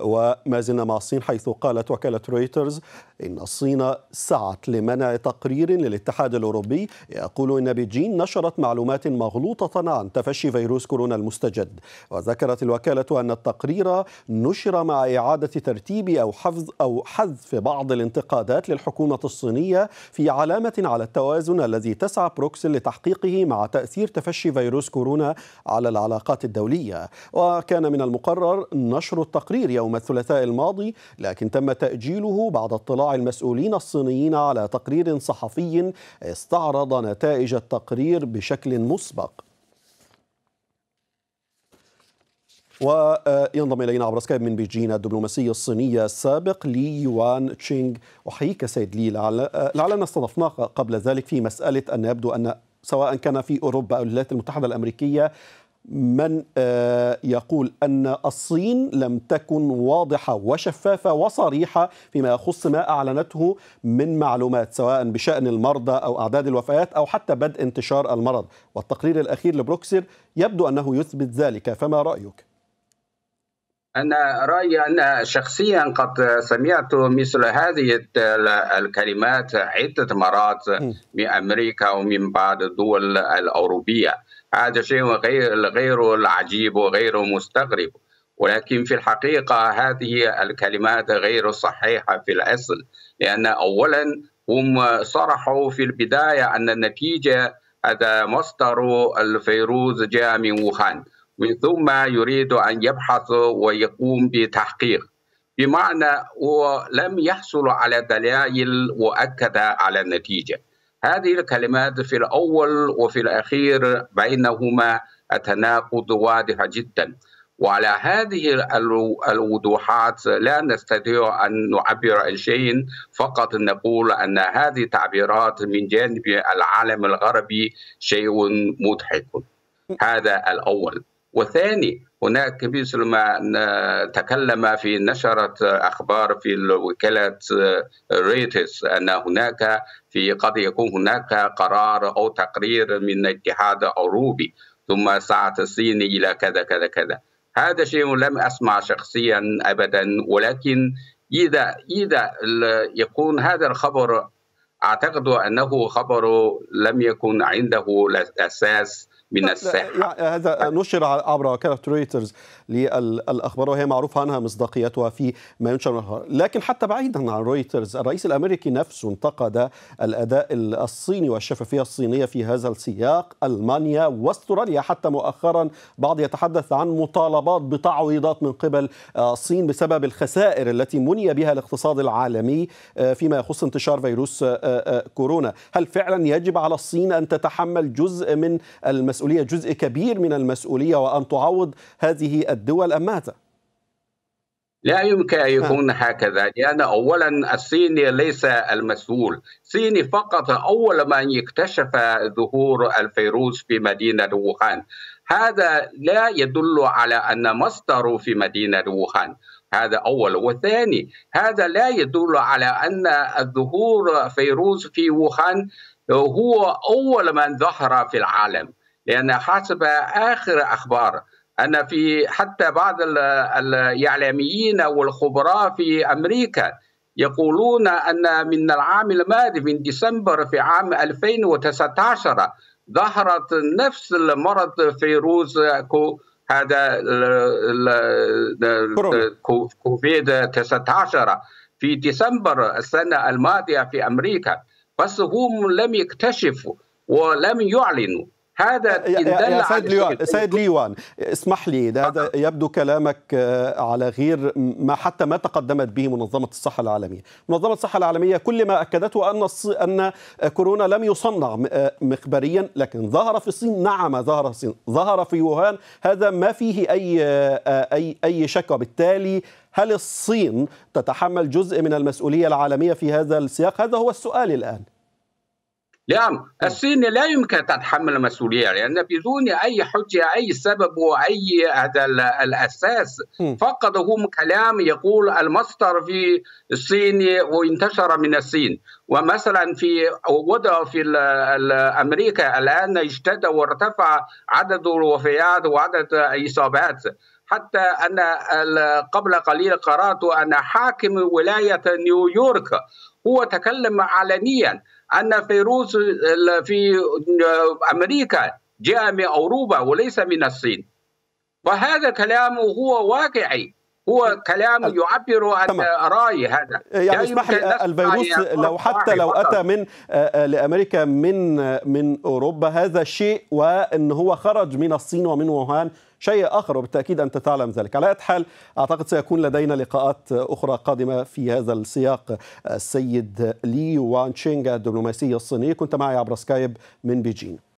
وما زلنا مع الصين حيث قالت وكالة رويترز إن الصين سعت لمنع تقرير للاتحاد الأوروبي يقول إن بيجين نشرت معلومات مغلوطة عن تفشي فيروس كورونا المستجد وذكرت الوكالة أن التقرير نشر مع إعادة ترتيب أو حفظ أو حذف بعض الانتقادات للحكومة الصينية في علامة على التوازن الذي تسعى بروكسل لتحقيقه مع تأثير تفشي فيروس كورونا على العلاقات الدولية وكان من المقرر نشر التقرير يوم يوم الثلاثاء الماضي لكن تم تأجيله بعد اطلاع المسؤولين الصينيين على تقرير صحفي استعرض نتائج التقرير بشكل مسبق وينضم الينا عبر سكايب من بيجين الدبلوماسي الصيني السابق لي يوان تشينغ احييك سيد لي لعلنا استضفناك قبل ذلك في مساله ان يبدو ان سواء كان في اوروبا او الولايات المتحده الامريكيه من آه، يقول ان الصين لم تكن واضحه وشفافه وصريحه فيما يخص ما اعلنته من معلومات سواء بشان المرضى او اعداد الوفيات او حتى بدء انتشار المرض والتقرير الاخير لبروكسل يبدو انه يثبت ذلك فما رايك أنا رأيي أنا شخصيا قد سمعت مثل هذه الكلمات عدة مرات من أمريكا ومن بعض الدول الأوروبية هذا شيء غير غير العجيب وغير مستغرب ولكن في الحقيقة هذه الكلمات غير صحيحة في الأصل لأن أولا هم صرحوا في البداية أن النتيجة هذا مصدر الفيروس جاء من ووهان من ثم يريد أن يبحث ويقوم بتحقيق بمعنى ولم يحصل على دلائل مؤكدة على النتيجة هذه الكلمات في الأول وفي الأخير بينهما التناقض واضح جدا وعلى هذه الوضوحات لا نستطيع أن نعبر عن شيء فقط نقول أن هذه التعبيرات من جانب العالم الغربي شيء مضحك هذا الأول وثاني هناك كبير ما تكلم في نشرة أخبار في وكالة ريتس أن هناك في قد يكون هناك قرار أو تقرير من الاتحاد الأوروبي ثم سعت الصين إلى كذا كذا كذا هذا شيء لم أسمع شخصيا أبدا ولكن إذا إذا يكون هذا الخبر أعتقد أنه خبر لم يكن عنده أساس من الساحه يعني هذا نشر عبر وكاله رويترز للاخبار وهي معروفه عنها مصداقيتها في ما ينشر لكن حتى بعيدا عن رويترز الرئيس الامريكي نفسه انتقد الاداء الصيني والشفافيه الصينيه في هذا السياق المانيا واستراليا حتى مؤخرا بعض يتحدث عن مطالبات بتعويضات من قبل الصين بسبب الخسائر التي مني بها الاقتصاد العالمي آه، فيما يخص انتشار فيروس آه، آه، كورونا هل فعلا يجب على الصين ان تتحمل جزء من المسؤوليه المسؤولية جزء كبير من المسؤولية وأن تعوض هذه الدول أم ماذا؟ لا يمكن أن نعم. يكون هكذا لأن أولا الصيني ليس المسؤول الصيني فقط أول من اكتشف ظهور الفيروس في مدينة ووهان هذا لا يدل على أن مصدره في مدينة ووهان هذا أول وثاني هذا لا يدل على أن ظهور فيروس في ووهان هو أول من ظهر في العالم لأن حسب آخر أخبار أن في حتى بعض الإعلاميين والخبراء في أمريكا يقولون أن من العام الماضي من ديسمبر في عام 2019 ظهرت نفس المرض فيروس كو هذا كوفيد 19 في ديسمبر السنة الماضية في أمريكا بس هم لم يكتشفوا ولم يعلنوا هذا يا دل سيد ليوان سيد ليوان اسمح لي هذا آه. يبدو كلامك آه، على غير ما حتى ما تقدمت به منظمه الصحه العالميه، منظمه الصحه العالميه كل ما اكدته ان ان كورونا لم يصنع آه، مخبريا لكن ظهر في الصين نعم ظهر في الصين، ظهر في ووهان هذا ما فيه اي اي اي شك وبالتالي هل الصين تتحمل جزء من المسؤوليه العالميه في هذا السياق؟ هذا هو السؤال الان. لأن نعم، الصين لا يمكن تتحمل المسؤولية لأن بدون أي حجة أي سبب وأي هذا الأساس فقط هم كلام يقول المصدر في الصين وانتشر من الصين ومثلا في وضع في أمريكا الآن اشتد وارتفع عدد الوفيات وعدد الإصابات حتى أنا قبل قليل قرأت أن حاكم ولاية نيويورك هو تكلم علنيا ان فيروس في آه، امريكا جاء من اوروبا وليس من الصين وهذا كلام هو واقعي هو طيب. كلام يعبر عن تمام. رأي هذا يعني اسمح لي الفيروس لو حتى لو أتى من آه، آه، لأمريكا من آه، من أوروبا هذا شيء وأن هو خرج من الصين ومن ووهان شيء آخر وبالتأكيد أنت تعلم ذلك على أي حال أعتقد سيكون لدينا لقاءات أخرى قادمة في هذا السياق السيد لي وان تشينغ الدبلوماسي الصيني كنت معي عبر سكايب من بيجين